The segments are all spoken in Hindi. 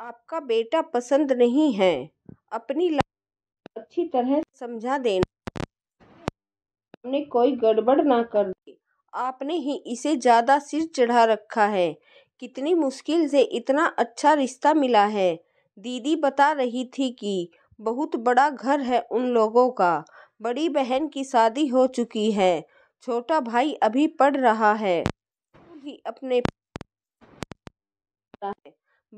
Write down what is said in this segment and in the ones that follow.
आपका बेटा पसंद नहीं है अपनी अच्छी तरह समझा देना कोई गड़बड़ ना कर दी आपने ही इसे ज़्यादा सिर चढ़ा रखा है कितनी मुश्किल से इतना अच्छा रिश्ता मिला है दीदी बता रही थी कि बहुत बड़ा घर है उन लोगों का बड़ी बहन की शादी हो चुकी है छोटा भाई अभी पढ़ रहा है ही अपने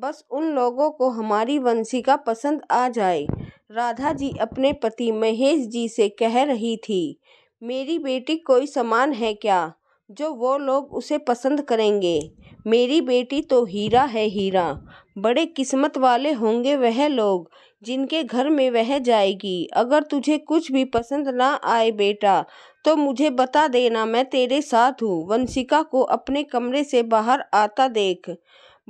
बस उन लोगों को हमारी वंशिका पसंद आ जाए राधा जी अपने पति महेश जी से कह रही थी मेरी बेटी कोई समान है क्या जो वो लोग उसे पसंद करेंगे मेरी बेटी तो हीरा है हीरा बड़े किस्मत वाले होंगे वह लोग जिनके घर में वह जाएगी अगर तुझे कुछ भी पसंद ना आए बेटा तो मुझे बता देना मैं तेरे साथ हूँ वंशिका को अपने कमरे से बाहर आता देख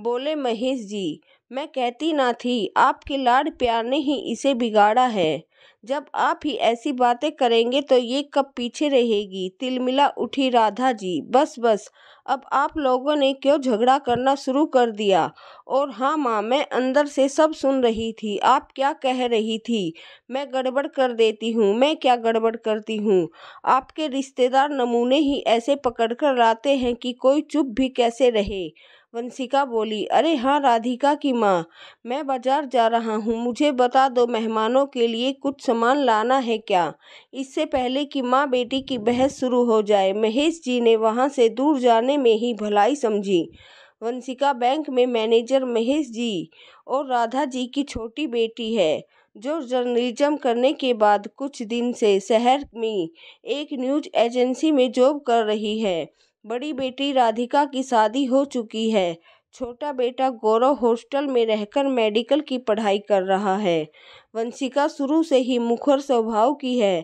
बोले महेश जी मैं कहती ना थी आपके लाड प्यार ने ही इसे बिगाड़ा है जब आप ही ऐसी बातें करेंगे तो ये कब पीछे रहेगी तिलमिला उठी राधा जी बस बस अब आप लोगों ने क्यों झगड़ा करना शुरू कर दिया और हाँ माँ मैं अंदर से सब सुन रही थी आप क्या कह रही थी मैं गड़बड़ कर देती हूँ मैं क्या गड़बड़ करती हूँ आपके रिश्तेदार नमूने ही ऐसे पकड़ कर लाते हैं कि कोई चुप भी कैसे रहे वंशिका बोली अरे हाँ राधिका की माँ मैं बाज़ार जा रहा हूँ मुझे बता दो मेहमानों के लिए कुछ सामान लाना है क्या इससे पहले कि माँ बेटी की बहस शुरू हो जाए महेश जी ने वहाँ से दूर जाने में ही भलाई समझी वंशिका बैंक में मैनेजर महेश जी और राधा जी की छोटी बेटी है जो जर्नलिज्म करने के बाद कुछ दिन से शहर में एक न्यूज एजेंसी में जॉब कर रही है बड़ी बेटी राधिका की शादी हो चुकी है छोटा बेटा गौरव हॉस्टल में रहकर मेडिकल की पढ़ाई कर रहा है वंशिका शुरू से ही मुखर स्वभाव की है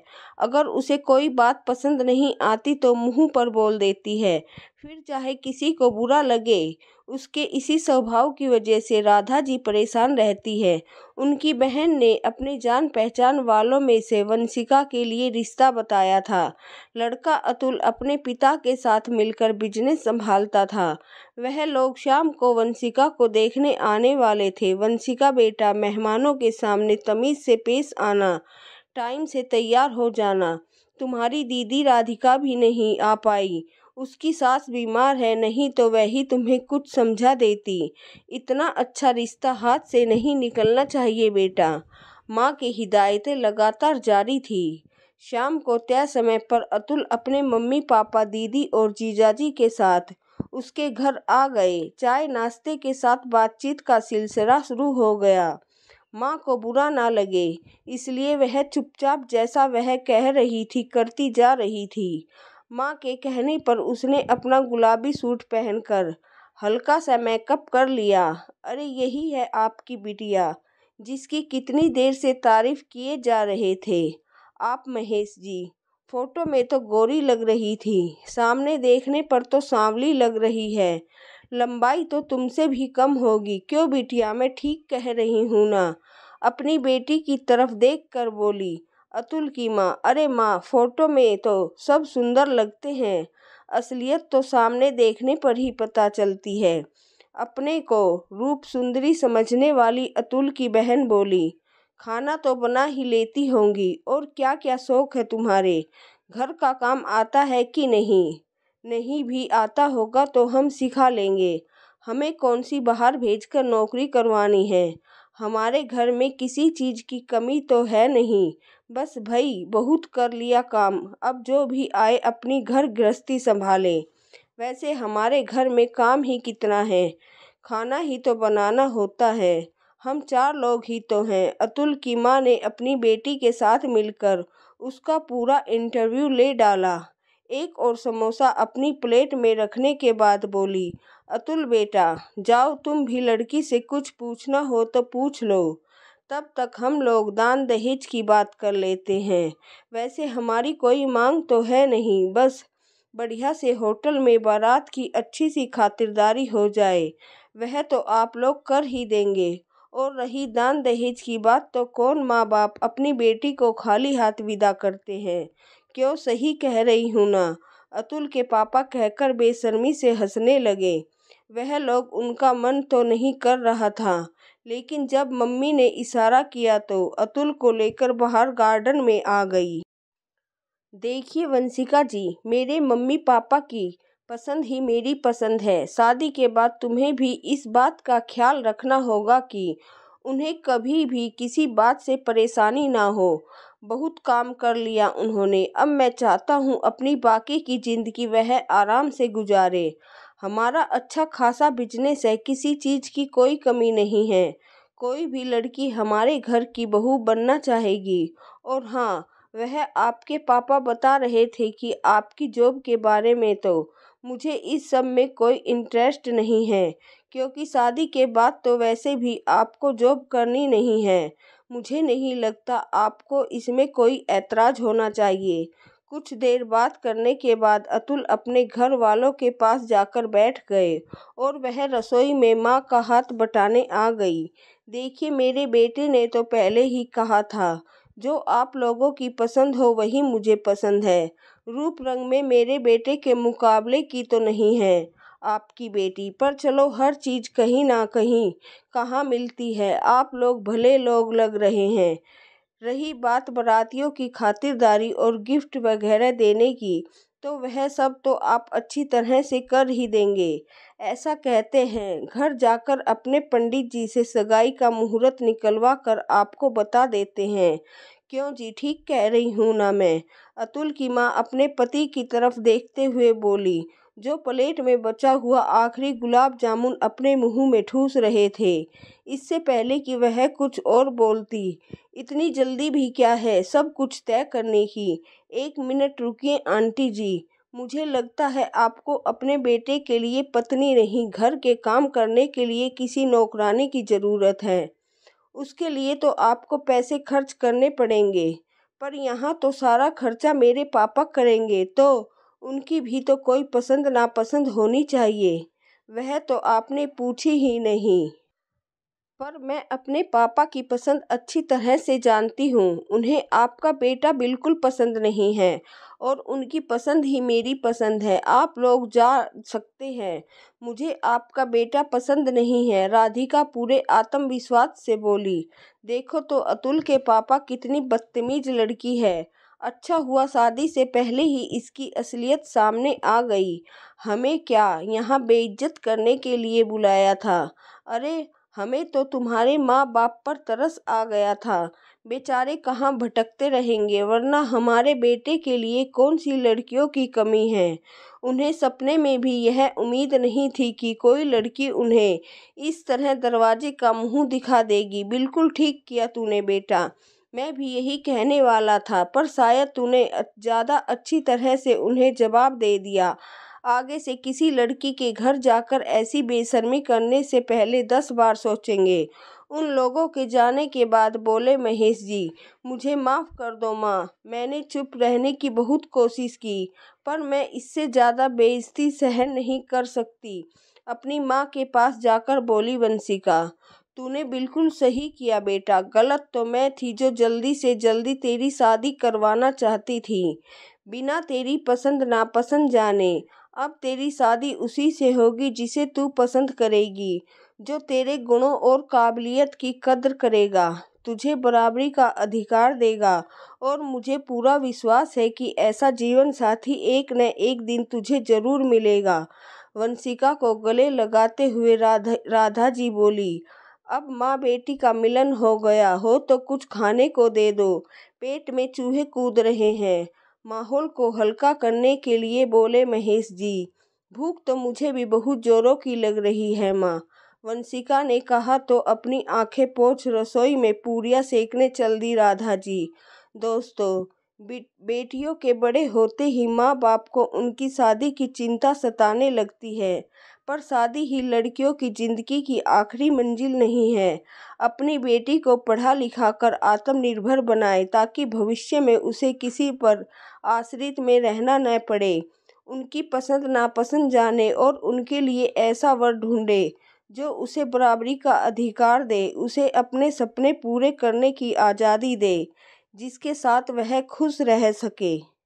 अगर उसे कोई बात पसंद नहीं आती तो मुंह पर बोल देती है फिर चाहे किसी को बुरा लगे उसके इसी स्वभाव की वजह से राधा जी परेशान रहती है उनकी बहन ने अपने जान पहचान वालों में से वंशिका के लिए रिश्ता बताया था लड़का अतुल अपने पिता के साथ मिलकर बिजनेस संभालता था वह लोग शाम को वंशिका को देखने आने वाले थे वंशिका बेटा मेहमानों के सामने तमीज़ से पेश आना टाइम से तैयार हो जाना तुम्हारी दीदी राधिका भी नहीं आ पाई उसकी सास बीमार है नहीं तो वही तुम्हें कुछ समझा देती इतना अच्छा रिश्ता हाथ से नहीं निकलना चाहिए बेटा माँ की हिदायतें लगातार जारी थी शाम को तय समय पर अतुल अपने मम्मी पापा दीदी और जीजाजी के साथ उसके घर आ गए चाय नाश्ते के साथ बातचीत का सिलसिला शुरू हो गया माँ को बुरा ना लगे इसलिए वह चुपचाप जैसा वह कह रही थी करती जा रही थी मां के कहने पर उसने अपना गुलाबी सूट पहनकर हल्का सा मेकअप कर लिया अरे यही है आपकी बिटिया जिसकी कितनी देर से तारीफ किए जा रहे थे आप महेश जी फोटो में तो गोरी लग रही थी सामने देखने पर तो सांवली लग रही है लंबाई तो तुमसे भी कम होगी क्यों बिटिया मैं ठीक कह रही हूँ ना अपनी बेटी की तरफ देख कर बोली अतुल की माँ अरे माँ फोटो में तो सब सुंदर लगते हैं असलियत तो सामने देखने पर ही पता चलती है अपने को रूप सुंदरी समझने वाली अतुल की बहन बोली खाना तो बना ही लेती होंगी और क्या क्या शौक है तुम्हारे घर का काम आता है कि नहीं नहीं भी आता होगा तो हम सिखा लेंगे हमें कौन सी बाहर भेजकर नौकरी करवानी है हमारे घर में किसी चीज़ की कमी तो है नहीं बस भई बहुत कर लिया काम अब जो भी आए अपनी घर गृहस्थी संभाले वैसे हमारे घर में काम ही कितना है खाना ही तो बनाना होता है हम चार लोग ही तो हैं अतुल की माँ ने अपनी बेटी के साथ मिलकर उसका पूरा इंटरव्यू ले डाला एक और समोसा अपनी प्लेट में रखने के बाद बोली अतुल बेटा जाओ तुम भी लड़की से कुछ पूछना हो तो पूछ लो तब तक हम लोग दान दहेज की बात कर लेते हैं वैसे हमारी कोई मांग तो है नहीं बस बढ़िया से होटल में बारात की अच्छी सी खातिरदारी हो जाए वह तो आप लोग कर ही देंगे और रही दान दहेज की बात तो कौन माँ बाप अपनी बेटी को खाली हाथ विदा करते हैं क्यों सही कह रही हूँ न अतुल के पापा कहकर बेशर्मी से हंसने लगे वह लोग उनका मन तो नहीं कर रहा था लेकिन जब मम्मी ने इशारा किया तो अतुल को लेकर बाहर गार्डन में आ गई देखिए वंशिका जी मेरे मम्मी पापा की पसंद ही मेरी पसंद है शादी के बाद तुम्हें भी इस बात का ख्याल रखना होगा कि उन्हें कभी भी किसी बात से परेशानी ना हो बहुत काम कर लिया उन्होंने अब मैं चाहता हूँ अपनी बाकी की ज़िंदगी वह आराम से गुजारे हमारा अच्छा खासा बिजनेस है किसी चीज़ की कोई कमी नहीं है कोई भी लड़की हमारे घर की बहू बनना चाहेगी और हाँ वह आपके पापा बता रहे थे कि आपकी जॉब के बारे में तो मुझे इस सब में कोई इंटरेस्ट नहीं है क्योंकि शादी के बाद तो वैसे भी आपको जॉब करनी नहीं है मुझे नहीं लगता आपको इसमें कोई ऐतराज़ होना चाहिए कुछ देर बात करने के बाद अतुल अपने घर वालों के पास जाकर बैठ गए और वह रसोई में माँ का हाथ बटाने आ गई देखिए मेरे बेटे ने तो पहले ही कहा था जो आप लोगों की पसंद हो वही मुझे पसंद है रूप रंग में मेरे बेटे के मुकाबले की तो नहीं है आपकी बेटी पर चलो हर चीज कहीं ना कहीं कहाँ मिलती है आप लोग भले लोग लग रहे हैं रही बात बारातियों की खातिरदारी और गिफ्ट वगैरह देने की तो वह सब तो आप अच्छी तरह से कर ही देंगे ऐसा कहते हैं घर जाकर अपने पंडित जी से सगाई का मुहूर्त निकलवा कर आपको बता देते हैं क्यों जी ठीक कह रही हूँ ना मैं अतुल की माँ अपने पति की तरफ देखते हुए बोली जो प्लेट में बचा हुआ आखिरी गुलाब जामुन अपने मुंह में ठूस रहे थे इससे पहले कि वह कुछ और बोलती इतनी जल्दी भी क्या है सब कुछ तय करने की एक मिनट रुकिए आंटी जी मुझे लगता है आपको अपने बेटे के लिए पत्नी नहीं घर के काम करने के लिए किसी नौकरानी की ज़रूरत है उसके लिए तो आपको पैसे खर्च करने पड़ेंगे पर यहाँ तो सारा खर्चा मेरे पापा करेंगे तो उनकी भी तो कोई पसंद नापसंद होनी चाहिए वह तो आपने पूछी ही नहीं पर मैं अपने पापा की पसंद अच्छी तरह से जानती हूँ उन्हें आपका बेटा बिल्कुल पसंद नहीं है और उनकी पसंद ही मेरी पसंद है आप लोग जा सकते हैं मुझे आपका बेटा पसंद नहीं है राधिका पूरे आत्मविश्वास से बोली देखो तो अतुल के पापा कितनी बदतमीज लड़की है अच्छा हुआ शादी से पहले ही इसकी असलियत सामने आ गई हमें क्या यहाँ बेइज्जत करने के लिए बुलाया था अरे हमें तो तुम्हारे माँ बाप पर तरस आ गया था बेचारे कहाँ भटकते रहेंगे वरना हमारे बेटे के लिए कौन सी लड़कियों की कमी है उन्हें सपने में भी यह उम्मीद नहीं थी कि कोई लड़की उन्हें इस तरह दरवाजे का मुंह दिखा देगी बिल्कुल ठीक किया तूने बेटा मैं भी यही कहने वाला था पर शायद तूने ज़्यादा अच्छी तरह से उन्हें जवाब दे दिया आगे से किसी लड़की के घर जाकर ऐसी बेशर्मी करने से पहले दस बार सोचेंगे उन लोगों के जाने के बाद बोले महेश जी मुझे माफ़ कर दो माँ मैंने चुप रहने की बहुत कोशिश की पर मैं इससे ज़्यादा बेइज्जती सहन नहीं कर सकती अपनी माँ के पास जाकर बोली वंशिका तूने बिल्कुल सही किया बेटा गलत तो मैं थी जो जल्दी से जल्दी तेरी शादी करवाना चाहती थी बिना तेरी पसंद नापसंद जाने अब तेरी शादी उसी से होगी जिसे तू पसंद करेगी जो तेरे गुणों और काबिलियत की कद्र करेगा तुझे बराबरी का अधिकार देगा और मुझे पूरा विश्वास है कि ऐसा जीवन साथी एक न एक दिन तुझे जरूर मिलेगा वंशिका को गले लगाते हुए राधा राधा जी बोली अब माँ बेटी का मिलन हो गया हो तो कुछ खाने को दे दो पेट में चूहे कूद रहे हैं माहौल को हल्का करने के लिए बोले महेश जी भूख तो मुझे भी बहुत जोरों की लग रही है माँ वंशिका ने कहा तो अपनी आंखें पोछ रसोई में पूरियाँ सेकने चल दी राधा जी दोस्तों बेटियों के बड़े होते ही माँ बाप को उनकी शादी की चिंता सताने लगती है पर शादी ही लड़कियों की जिंदगी की आखिरी मंजिल नहीं है अपनी बेटी को पढ़ा लिखा कर आत्मनिर्भर बनाए ताकि भविष्य में उसे किसी पर आश्रित में रहना न पड़े उनकी पसंद नापसंद जाने और उनके लिए ऐसा वर ढूंढे जो उसे बराबरी का अधिकार दे उसे अपने सपने पूरे करने की आज़ादी दे जिसके साथ वह खुश रह सके